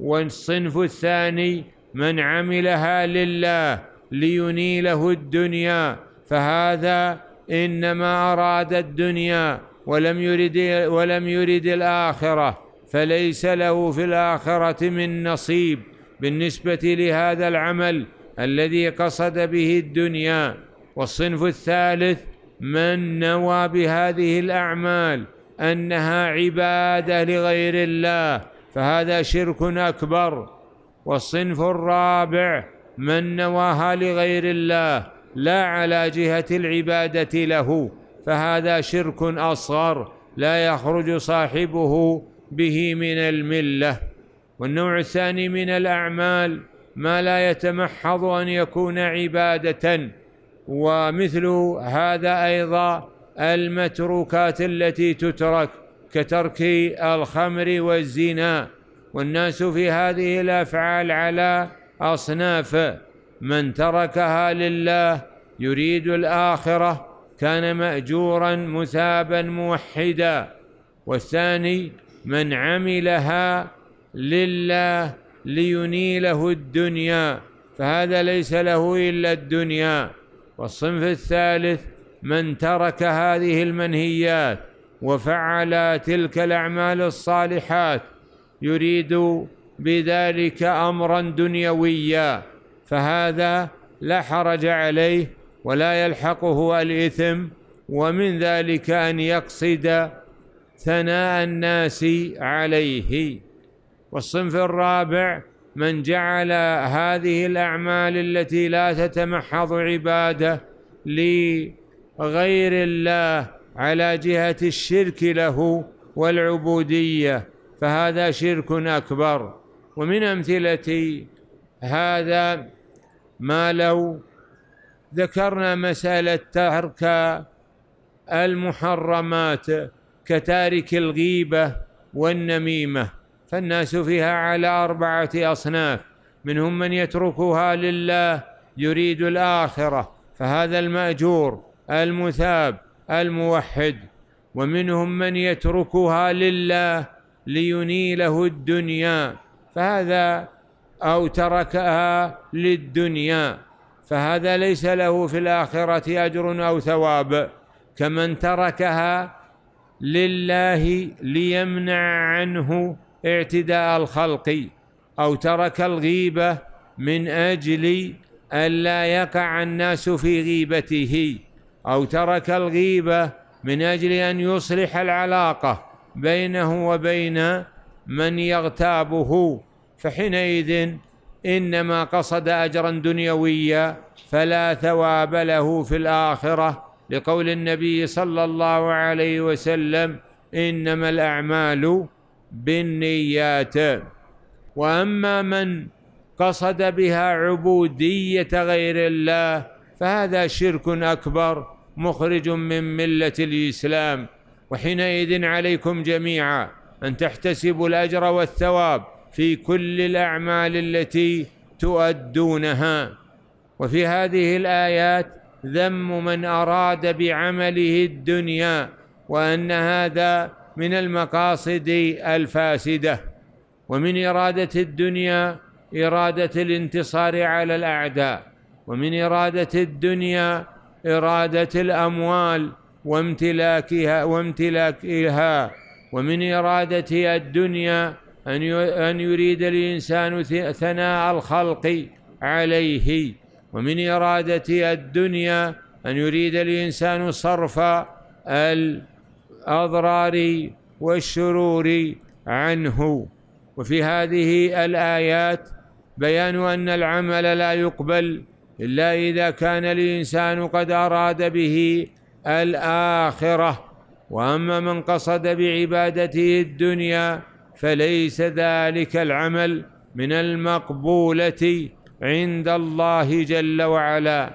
والصنف الثاني من عملها لله لينيله الدنيا فهذا انما اراد الدنيا ولم يرد ولم يرد الآخرة فليس له في الآخرة من نصيب بالنسبة لهذا العمل الذي قصد به الدنيا والصنف الثالث من نوى بهذه الأعمال أنها عبادة لغير الله فهذا شرك أكبر والصنف الرابع من نواها لغير الله لا على جهة العبادة له فهذا شرك اصغر لا يخرج صاحبه به من المله والنوع الثاني من الاعمال ما لا يتمحض ان يكون عباده ومثل هذا ايضا المتروكات التي تترك كترك الخمر والزنا والناس في هذه الافعال على اصناف من تركها لله يريد الاخره كان ماجورا مثابا موحدا والثاني من عملها لله لينيله الدنيا فهذا ليس له الا الدنيا والصنف الثالث من ترك هذه المنهيات وفعل تلك الاعمال الصالحات يريد بذلك امرا دنيويا فهذا لا حرج عليه ولا يلحقه الإثم ومن ذلك أن يقصد ثناء الناس عليه والصنف الرابع من جعل هذه الأعمال التي لا تتمحض عباده لغير الله على جهة الشرك له والعبودية فهذا شرك أكبر ومن أمثلة هذا ما لو ذكرنا مسألة ترك المحرمات كتارك الغيبة والنميمة فالناس فيها على أربعة أصناف منهم من يتركها لله يريد الآخرة فهذا المأجور المثاب الموحد ومنهم من يتركها لله لينيله الدنيا فهذا أو تركها للدنيا فهذا ليس له في الآخرة أجر أو ثواب كمن تركها لله ليمنع عنه اعتداء الخلق أو ترك الغيبة من أجل ألا يقع الناس في غيبته أو ترك الغيبة من أجل أن يصلح العلاقة بينه وبين من يغتابه فحينئذ انما قصد اجرا دنيويا فلا ثواب له في الاخره لقول النبي صلى الله عليه وسلم انما الاعمال بالنيات واما من قصد بها عبوديه غير الله فهذا شرك اكبر مخرج من مله الاسلام وحينئذ عليكم جميعا ان تحتسبوا الاجر والثواب في كل الاعمال التي تؤدونها وفي هذه الايات ذم من اراد بعمله الدنيا وان هذا من المقاصد الفاسده ومن اراده الدنيا اراده الانتصار على الاعداء ومن اراده الدنيا اراده الاموال وامتلاكها وامتلاكها ومن اراده الدنيا أن يريد الإنسان ثناء الخلق عليه ومن إرادة الدنيا أن يريد الإنسان صرف الأضرار والشرور عنه وفي هذه الآيات بيان أن العمل لا يقبل إلا إذا كان الإنسان قد أراد به الآخرة وأما من قصد بعبادته الدنيا فليس ذلك العمل من المقبولة عند الله جل وعلا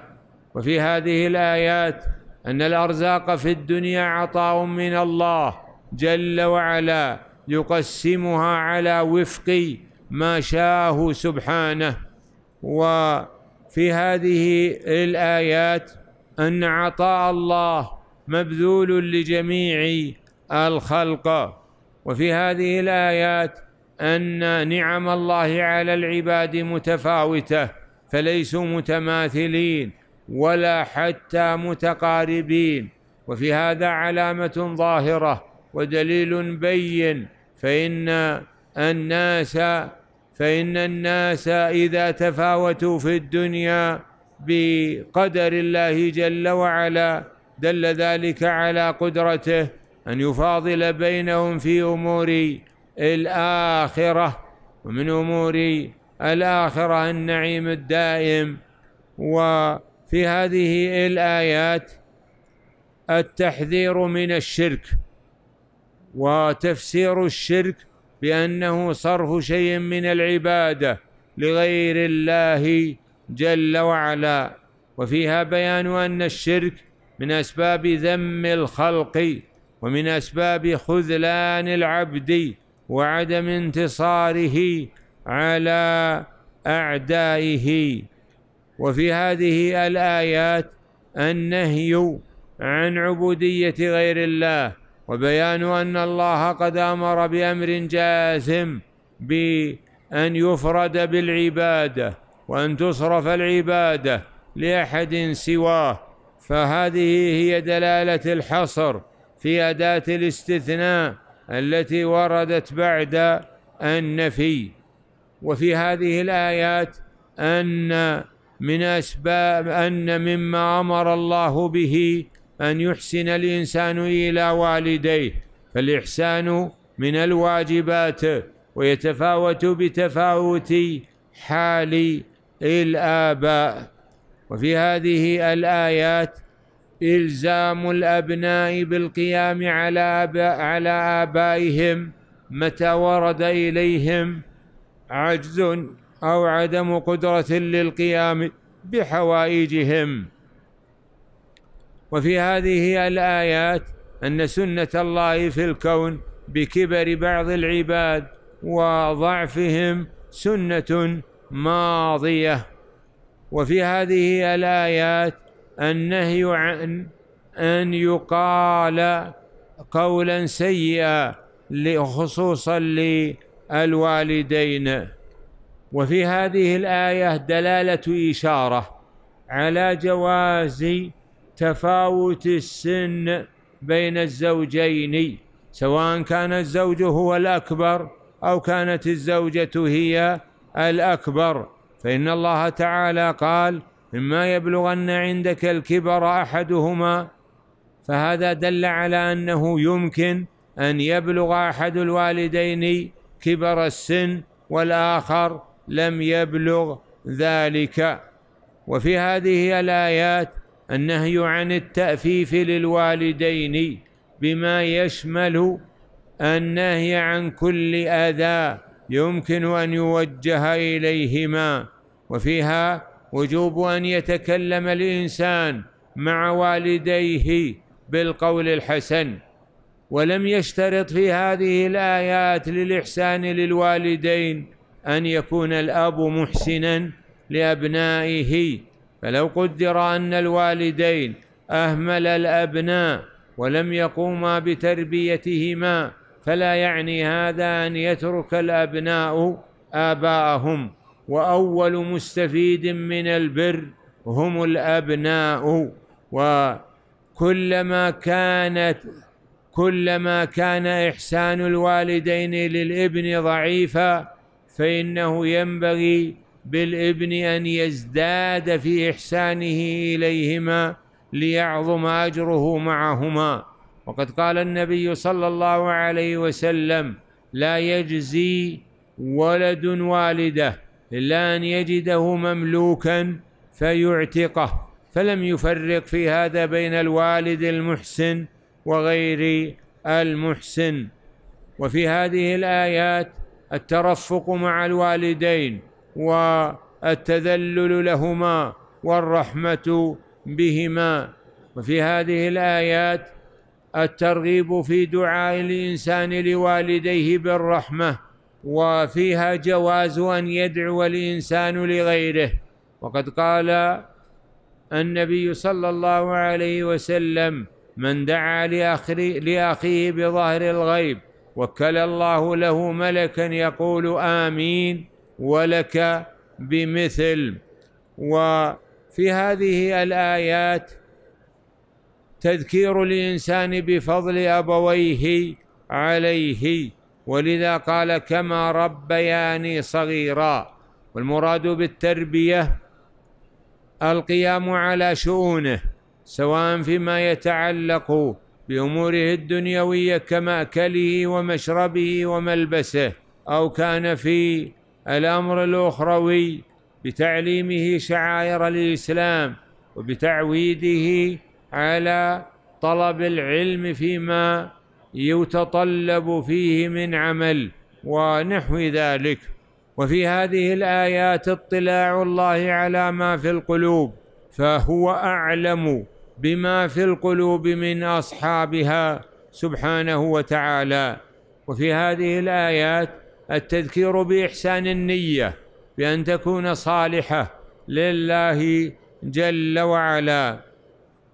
وفي هذه الآيات أن الأرزاق في الدنيا عطاء من الله جل وعلا يقسمها على وفق ما شاءه سبحانه وفي هذه الآيات أن عطاء الله مبذول لجميع الخلق وفي هذه الآيات أن نعم الله على العباد متفاوتة فليسوا متماثلين ولا حتى متقاربين وفي هذا علامة ظاهرة ودليل بين فإن الناس فإن الناس إذا تفاوتوا في الدنيا بقدر الله جل وعلا دل ذلك على قدرته أن يفاضل بينهم في أمور الآخرة ومن أمور الآخرة النعيم الدائم وفي هذه الآيات التحذير من الشرك وتفسير الشرك بأنه صرف شيء من العبادة لغير الله جل وعلا وفيها بيان أن الشرك من أسباب ذم الخلق ومن اسباب خذلان العبد وعدم انتصاره على اعدائه وفي هذه الايات النهي عن عبوديه غير الله وبيان ان الله قد امر بامر جازم بان يفرد بالعباده وان تصرف العباده لاحد سواه فهذه هي دلاله الحصر في أداة الاستثناء التي وردت بعد النفي وفي هذه الآيات أن من أسباب أن مما أمر الله به أن يحسن الإنسان إلى والديه فالإحسان من الواجبات ويتفاوت بتفاوت حال الآباء وفي هذه الآيات إلزام الأبناء بالقيام على على آبائهم متى ورد إليهم عجز أو عدم قدرة للقيام بحوائجهم وفي هذه الآيات أن سنة الله في الكون بكبر بعض العباد وضعفهم سنة ماضية وفي هذه الآيات النهي عن أن يقال قولا سيئا خصوصا للوالدين وفي هذه الآية دلالة إشارة على جواز تفاوت السن بين الزوجين سواء كان الزوج هو الأكبر أو كانت الزوجة هي الأكبر فإن الله تعالى قال إما يبلغن عندك الكبر أحدهما فهذا دل على أنه يمكن أن يبلغ أحد الوالدين كبر السن والآخر لم يبلغ ذلك وفي هذه الآيات النهي عن التأفيف للوالدين بما يشمل النهي عن كل أذى يمكن أن يوجه إليهما وفيها وجوب ان يتكلم الانسان مع والديه بالقول الحسن ولم يشترط في هذه الايات للاحسان للوالدين ان يكون الاب محسنا لابنائه فلو قدر ان الوالدين اهمل الابناء ولم يقوما بتربيتهما فلا يعني هذا ان يترك الابناء اباءهم واول مستفيد من البر هم الابناء وكلما كانت كلما كان احسان الوالدين للابن ضعيفا فانه ينبغي بالابن ان يزداد في احسانه اليهما ليعظم اجره معهما وقد قال النبي صلى الله عليه وسلم لا يجزي ولد والده إلا أن يجده مملوكا فيعتقه فلم يفرق في هذا بين الوالد المحسن وغير المحسن وفي هذه الآيات الترفق مع الوالدين والتذلل لهما والرحمة بهما وفي هذه الآيات الترغيب في دعاء الإنسان لوالديه بالرحمة وفيها جواز أن يدعو الإنسان لغيره وقد قال النبي صلى الله عليه وسلم من دعا لأخيه بظهر الغيب وكل الله له ملكا يقول آمين ولك بمثل وفي هذه الآيات تذكير الإنسان بفضل أبويه عليه ولذا قال كما ربياني صغيرا والمراد بالتربيه القيام على شؤونه سواء فيما يتعلق باموره الدنيويه كماكله ومشربه وملبسه او كان في الامر الاخروي بتعليمه شعائر الاسلام وبتعويده على طلب العلم فيما يتطلب فيه من عمل ونحو ذلك وفي هذه الايات اطلاع الله على ما في القلوب فهو اعلم بما في القلوب من اصحابها سبحانه وتعالى وفي هذه الايات التذكير باحسان النيه بان تكون صالحه لله جل وعلا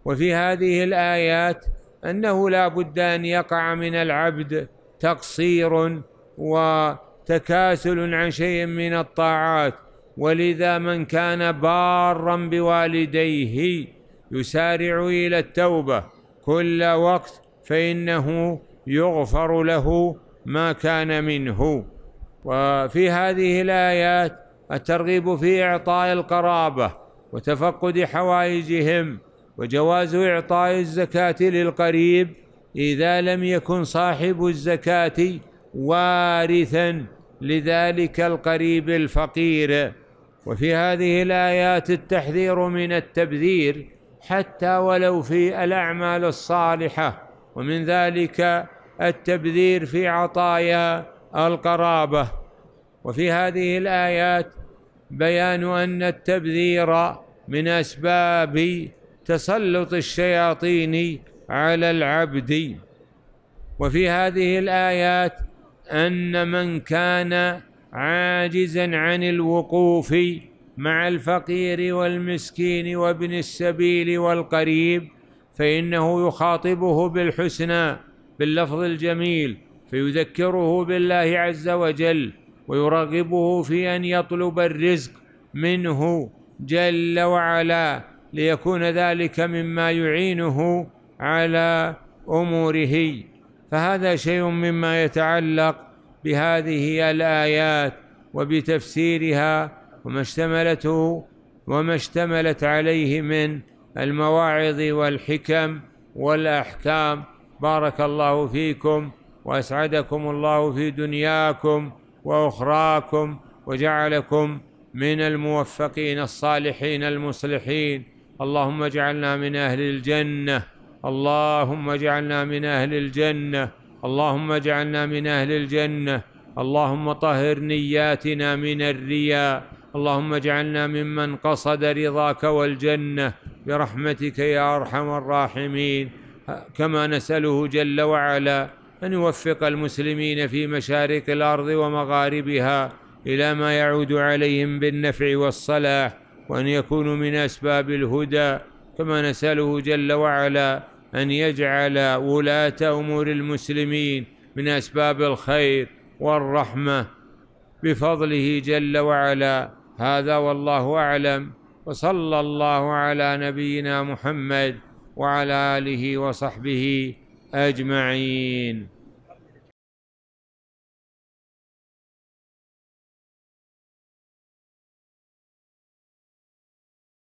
وفي هذه الايات أنه لا بد أن يقع من العبد تقصير وتكاسل عن شيء من الطاعات ولذا من كان بارا بوالديه يسارع إلى التوبة كل وقت فإنه يغفر له ما كان منه وفي هذه الآيات الترغيب في إعطاء القرابة وتفقد حوائجهم وجواز إعطاء الزكاة للقريب إذا لم يكن صاحب الزكاة وارثا لذلك القريب الفقير وفي هذه الآيات التحذير من التبذير حتى ولو في الأعمال الصالحة ومن ذلك التبذير في عطايا القرابة وفي هذه الآيات بيان أن التبذير من أسباب تسلط الشياطين على العبد وفي هذه الايات ان من كان عاجزا عن الوقوف مع الفقير والمسكين وابن السبيل والقريب فانه يخاطبه بالحسنى باللفظ الجميل فيذكره بالله عز وجل ويرغبه في ان يطلب الرزق منه جل وعلا ليكون ذلك مما يعينه على اموره فهذا شيء مما يتعلق بهذه الايات وبتفسيرها وما اشتملته وما اشتملت عليه من المواعظ والحكم والاحكام بارك الله فيكم واسعدكم الله في دنياكم واخراكم وجعلكم من الموفقين الصالحين المصلحين اللهم اجعلنا من أهل الجنة اللهم اجعلنا من أهل الجنة اللهم اجعلنا من أهل الجنة اللهم طهر نياتنا من الرياء اللهم اجعلنا ممن قصد رضاك والجنة برحمتك يا أرحم الراحمين كما نسأله جل وعلا أن يوفق المسلمين في مشارق الأرض ومغاربها إلى ما يعود عليهم بالنفع والصلاح وأن يكونوا من أسباب الهدى كما نسأله جل وعلا أن يجعل ولاة أمور المسلمين من أسباب الخير والرحمة بفضله جل وعلا هذا والله أعلم وصلى الله على نبينا محمد وعلى آله وصحبه أجمعين